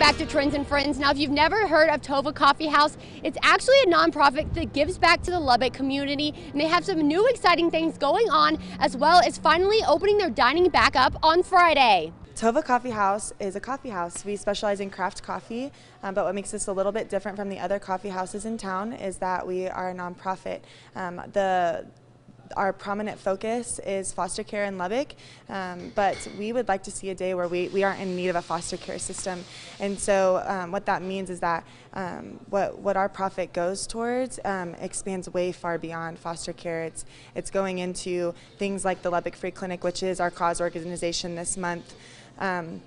back to Trends and Friends. Now, if you've never heard of Tova Coffee House, it's actually a nonprofit that gives back to the Lubbock community, and they have some new exciting things going on, as well as finally opening their dining back up on Friday. Tova Coffee House is a coffee house. We specialize in craft coffee, um, but what makes us a little bit different from the other coffee houses in town is that we are a nonprofit. Um, the our prominent focus is foster care in Lubbock, um, but we would like to see a day where we, we aren't in need of a foster care system. And so um, what that means is that um, what, what our profit goes towards um, expands way far beyond foster care. It's, it's going into things like the Lubbock Free Clinic, which is our cause organization this month, um,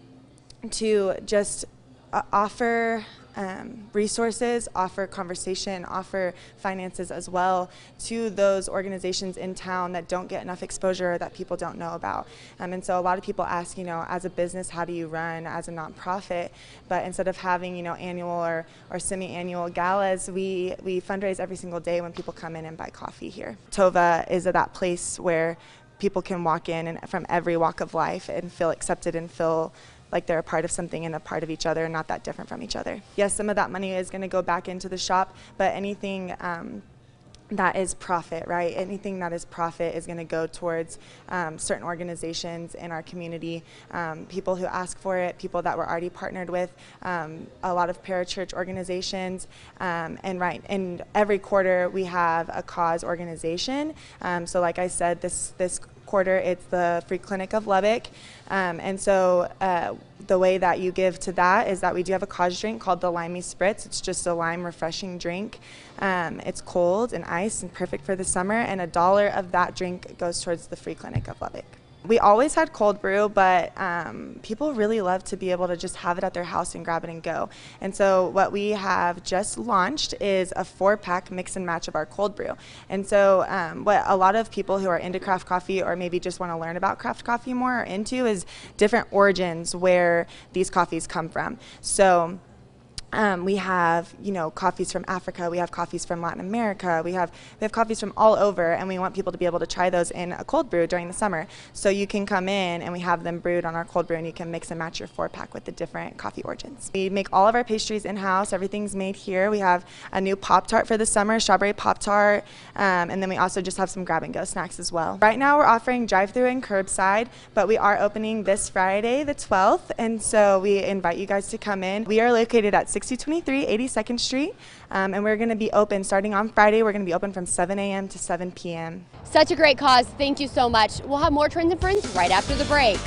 to just uh, offer um, resources, offer conversation, offer finances as well to those organizations in town that don't get enough exposure that people don't know about. Um, and so a lot of people ask, you know, as a business, how do you run as a nonprofit? But instead of having, you know, annual or, or semi-annual galas, we, we fundraise every single day when people come in and buy coffee here. Tova is that place where people can walk in and from every walk of life and feel accepted and feel like they're a part of something and a part of each other and not that different from each other. Yes, some of that money is going to go back into the shop, but anything um, that is profit, right? Anything that is profit is going to go towards um, certain organizations in our community, um, people who ask for it, people that we're already partnered with, um, a lot of parachurch organizations, um, and right. And every quarter we have a cause organization. Um, so, like I said, this this quarter, it's the Free Clinic of Lubbock. Um, and so uh, the way that you give to that is that we do have a cause drink called the Limey Spritz. It's just a lime refreshing drink. Um, it's cold and ice and perfect for the summer, and a dollar of that drink goes towards the Free Clinic of Lubbock we always had cold brew, but um, people really love to be able to just have it at their house and grab it and go. And so, what we have just launched is a four pack mix and match of our cold brew. And so, um, what a lot of people who are into craft coffee or maybe just want to learn about craft coffee more are into is different origins where these coffees come from. So, um, we have, you know, coffees from Africa. We have coffees from Latin America. We have we have coffees from all over, and we want people to be able to try those in a cold brew during the summer. So you can come in, and we have them brewed on our cold brew, and you can mix and match your four pack with the different coffee origins. We make all of our pastries in house. Everything's made here. We have a new pop tart for the summer, strawberry pop tart, um, and then we also just have some grab and go snacks as well. Right now, we're offering drive-through and curbside, but we are opening this Friday, the 12th, and so we invite you guys to come in. We are located at 6 6023 82nd Street, um, and we're going to be open starting on Friday. We're going to be open from 7 a.m. to 7 p.m. Such a great cause. Thank you so much. We'll have more Trends and Friends right after the break.